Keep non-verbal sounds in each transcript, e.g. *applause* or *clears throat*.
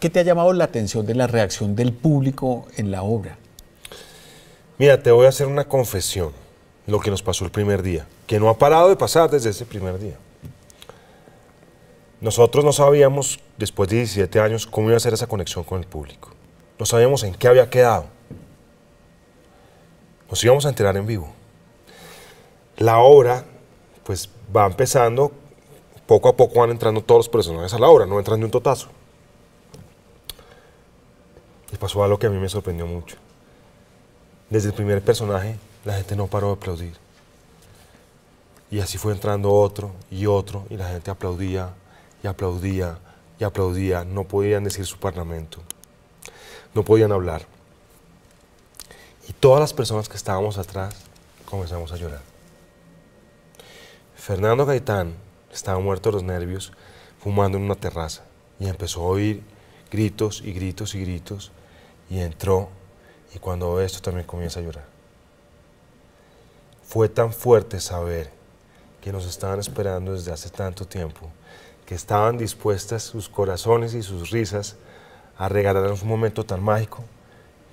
¿Qué te ha llamado la atención de la reacción del público en la obra? Mira, te voy a hacer una confesión, lo que nos pasó el primer día, que no ha parado de pasar desde ese primer día. Nosotros no sabíamos, después de 17 años, cómo iba a ser esa conexión con el público. No sabíamos en qué había quedado. Nos íbamos a enterar en vivo. La obra, pues, va empezando, poco a poco van entrando todos los personajes a la obra, no entran de un totazo. Y pasó algo que a mí me sorprendió mucho. Desde el primer personaje, la gente no paró de aplaudir. Y así fue entrando otro y otro, y la gente aplaudía y aplaudía y aplaudía. No podían decir su parlamento. No podían hablar. Y todas las personas que estábamos atrás comenzamos a llorar. Fernando Gaitán estaba muerto de los nervios, fumando en una terraza, y empezó a oír gritos y gritos y gritos y entró y cuando ve esto también comienza a llorar. Fue tan fuerte saber que nos estaban esperando desde hace tanto tiempo, que estaban dispuestas sus corazones y sus risas a regalarnos un momento tan mágico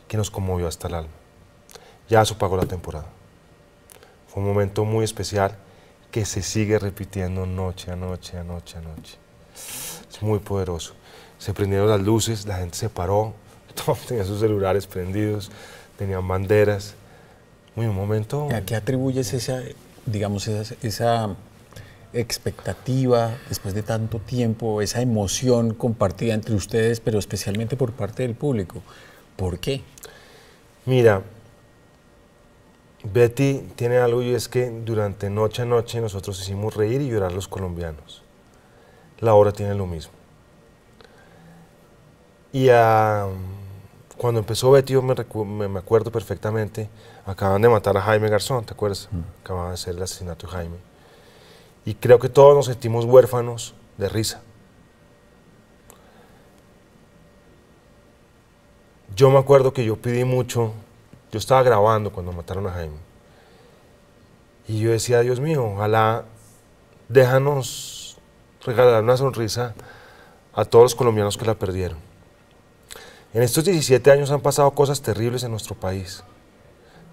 que nos conmovió hasta el alma. Ya se pagó la temporada. Fue un momento muy especial que se sigue repitiendo noche a noche, a noche a noche. Es muy poderoso. Se prendieron las luces, la gente se paró, tenía tenían sus celulares prendidos, tenían banderas. Muy un momento. ¿A qué atribuyes esa, digamos, esa, esa expectativa después de tanto tiempo, esa emoción compartida entre ustedes, pero especialmente por parte del público? ¿Por qué? Mira, Betty tiene algo y es que durante noche a noche nosotros hicimos reír y llorar los colombianos. La obra tiene lo mismo. Y a cuando empezó Betty, yo me, acuerdo perfectamente, acaban de matar a Jaime Garzón, ¿te acuerdas? Mm. de hacer el asesinato de Jaime. Y creo que todos nos sentimos huérfanos de risa. Yo me acuerdo que yo pedí mucho, yo estaba grabando cuando mataron a Jaime. Y yo decía, Dios mío, ojalá déjanos regalar una sonrisa a todos los colombianos que la perdieron en estos 17 años han pasado cosas terribles en nuestro país,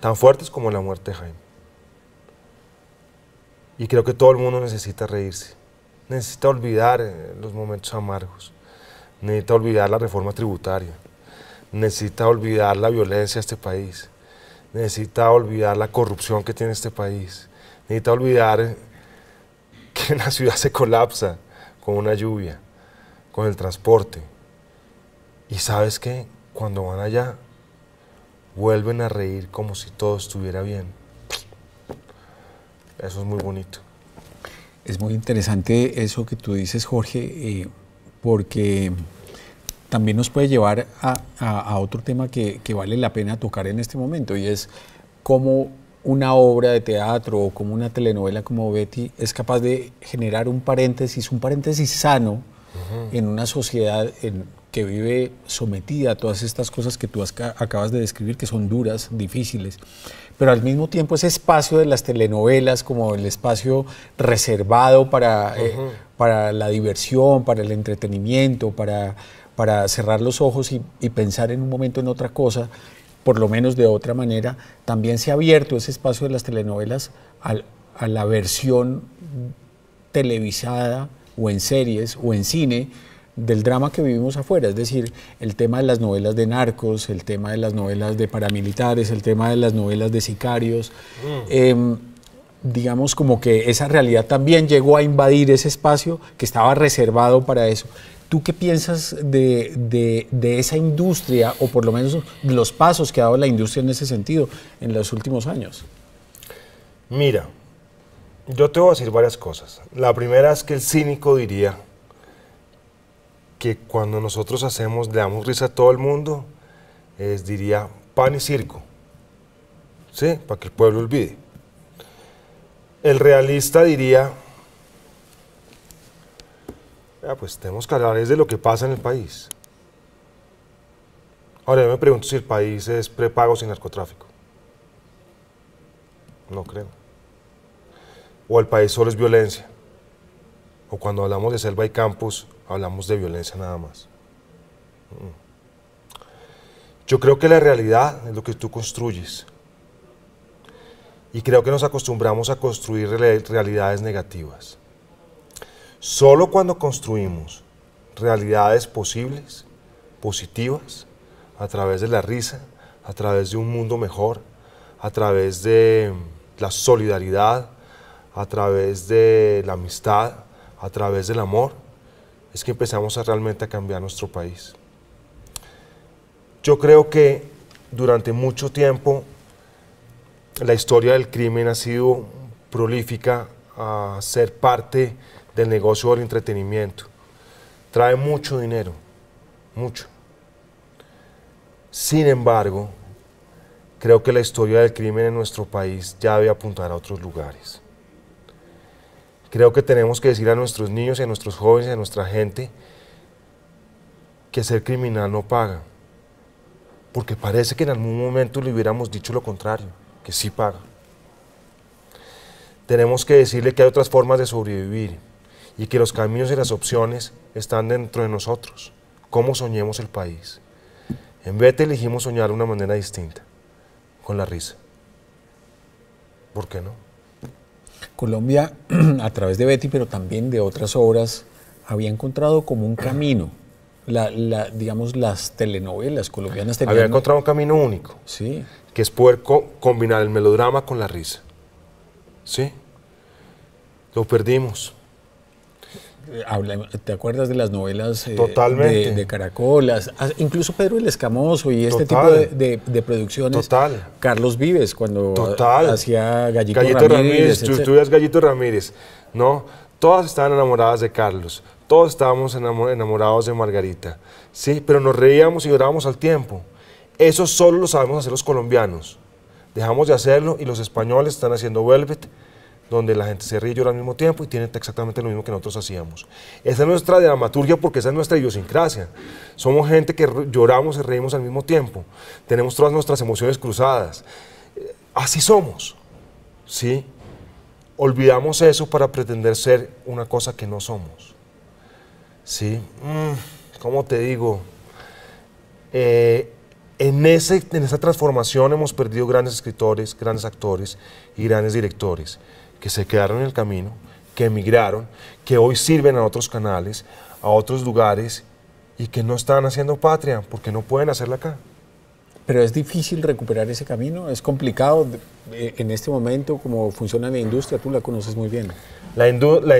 tan fuertes como la muerte de Jaime. Y creo que todo el mundo necesita reírse, necesita olvidar eh, los momentos amargos, necesita olvidar la reforma tributaria, necesita olvidar la violencia de este país, necesita olvidar la corrupción que tiene este país, necesita olvidar eh, *laughs* que la ciudad se colapsa con una lluvia, con el transporte, y sabes que cuando van allá, vuelven a reír como si todo estuviera bien. Eso es muy bonito. Es muy interesante eso que tú dices, Jorge, eh, porque también nos puede llevar a, otro tema que, vale la pena tocar en este momento, y es cómo una obra de teatro o como una telenovela como Betty es capaz de generar un paréntesis, un paréntesis sano en una sociedad en, que vive sometida a todas estas cosas que tú acabas de describir, que son duras, difíciles, pero al mismo tiempo ese espacio de las telenovelas, como el espacio reservado para, eh, para la diversión, para el entretenimiento, para, para cerrar los ojos y, pensar en un momento en otra cosa, por lo menos de otra manera, también se ha abierto ese espacio de las telenovelas a la versión televisada o en series o en cine del drama que vivimos afuera, es decir, el tema de las novelas de narcos, el tema de las novelas de paramilitares, el tema de las novelas de sicarios. Mm. Em, digamos como que esa realidad también llegó a invadir ese espacio que estaba reservado para eso. ¿Tú qué piensas de, esa industria o por lo menos de los pasos que ha dado la industria en ese sentido en los últimos años? Mira, yo te voy a decir varias cosas. La primera es que el cínico diría que cuando nosotros hacemos, le damos risa a todo el mundo, es, diría, pan y circo, ¿sí? Para que el pueblo olvide. El realista diría, pues tenemos que hablar de lo que pasa en el país. Ahora yo me pregunto si el país es prepago sin narcotráfico. No creo. O el país solo es violencia o cuando hablamos de selva y campos, hablamos de violencia nada más. Mm. Yo creo que la realidad es lo que tú construyes. Y creo que nos acostumbramos a construir realidades negativas. Solo cuando construimos realidades posibles, positivas, a través de la risa, a través de un mundo mejor, a través de la solidaridad, a través de la amistad, a través del amor, es que empezamos a realmente a cambiar nuestro país. Yo creo que durante mucho tiempo la historia del crimen ha sido prolífica a ser parte del negocio del entretenimiento. Trae mucho dinero, mucho. Sin embargo, creo que la historia del crimen en nuestro país ya debe apuntar a otros lugares. Creo que tenemos que decir a nuestros niños y a nuestros jóvenes y a nuestra gente que ser criminal no paga. Porque parece que en algún momento le hubiéramos dicho lo contrario, que sí paga. Tenemos que decirle que hay otras formas de sobrevivir y que los caminos y las opciones están dentro de nosotros. ¿Cómo soñemos el país? En vez de elegimos soñar de una manera distinta, con la risa. ¿Por qué no? Colombia, *clears throat* a través de Betty, pero también de otras obras, había encontrado como un camino. La, la, digamos, las telenovelas colombianas Había encontrado un camino único. Sí. Que es poder combinar el melodrama con la risa. Sí. Lo perdimos. Eh, ¿Te acuerdas de las novelas eh, de, Caracolas? Ah, incluso Pedro el Escamoso y este tipo de, producciones. Total. Carlos Vives cuando hacía Gallito, Ramírez. tú, Gallito Ramírez, ¿no? Todas estaban enamoradas de Carlos, todos estábamos enamorados de Margarita, ¿sí? Pero nos reíamos y llorábamos al tiempo. Eso solo lo sabemos hacer los colombianos. Dejamos de hacerlo y los españoles están haciendo Velvet, donde la gente se ríe y llora al mismo tiempo y tiene exactamente lo mismo que nosotros hacíamos. Esa es nuestra dramaturgia porque esa es nuestra idiosincrasia. Somos gente que lloramos y reímos al mismo tiempo. Tenemos todas nuestras emociones cruzadas. Eh, así somos. ¿Sí? Olvidamos eso para pretender ser una cosa que no somos. ¿Sí? Mm, ¿Cómo te digo? Eh, en, ese, en esa transformación hemos perdido grandes escritores, grandes actores y grandes directores que se quedaron en el camino, que emigraron, que hoy sirven a otros canales, a otros lugares y que no están haciendo patria porque no pueden hacerla acá. Pero es difícil recuperar ese camino, es complicado eh, en este momento como funciona la industria, tú la conoces muy bien. La,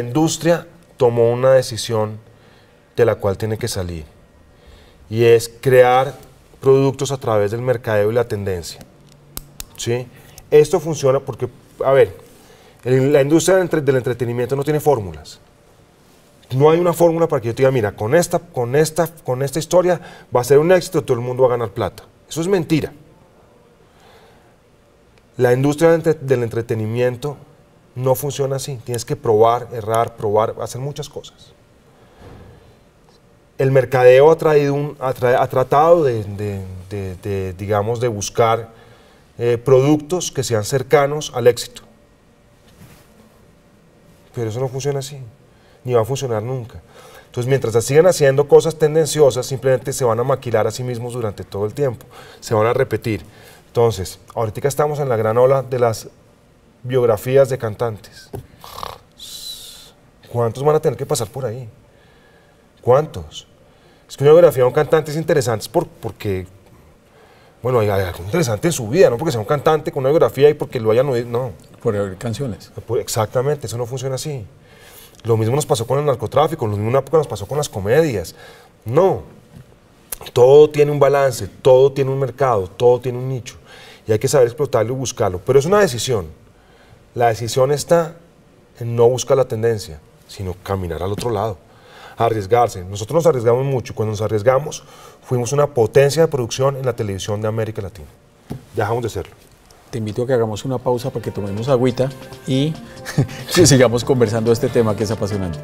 industria tomó una decisión de la cual tiene que salir y es crear productos a través del mercadeo y la tendencia. ¿Sí? Esto funciona porque, a ver, la industria del entretenimiento no tiene fórmulas. No hay una fórmula para que yo te diga, mira, con esta, con esta, con esta historia va a ser un éxito, todo el mundo va a ganar plata. Eso es mentira. La industria del entretenimiento no funciona así. Tienes que probar, errar, probar, hacer muchas cosas. El mercadeo ha, tratado de, digamos, de buscar eh, productos que sean cercanos al éxito. Pero eso no funciona así, ni va a funcionar nunca. Entonces, mientras sigan haciendo cosas tendenciosas, simplemente se van a maquilar a sí mismos durante todo el tiempo, se van a repetir. Entonces, ahorita estamos en la gran ola de las biografías de cantantes. ¿Cuántos van a tener que pasar por ahí? ¿Cuántos? Es que una biografía de un cantante es interesante por, porque, bueno, hay algo interesante en su vida, no porque sea un cantante con una biografía y porque lo hayan oído, no por canciones. Ah, pues, exactamente, eso no funciona así. Lo mismo nos pasó con el narcotráfico, lo mismo nos pasó con las comedias. No, todo tiene un balance, todo tiene un mercado, todo tiene un nicho. Y hay que saber explotarlo y buscarlo. Pero es una decisión. La decisión está en no buscar la tendencia, sino caminar al otro lado, arriesgarse. Nosotros nos arriesgamos mucho. Cuando nos arriesgamos, fuimos una potencia de producción en la televisión de América Latina. Dejamos de serlo te invito a que hagamos una pausa para que tomemos agüita y *laughs* que sigamos conversando este tema que es apasionante.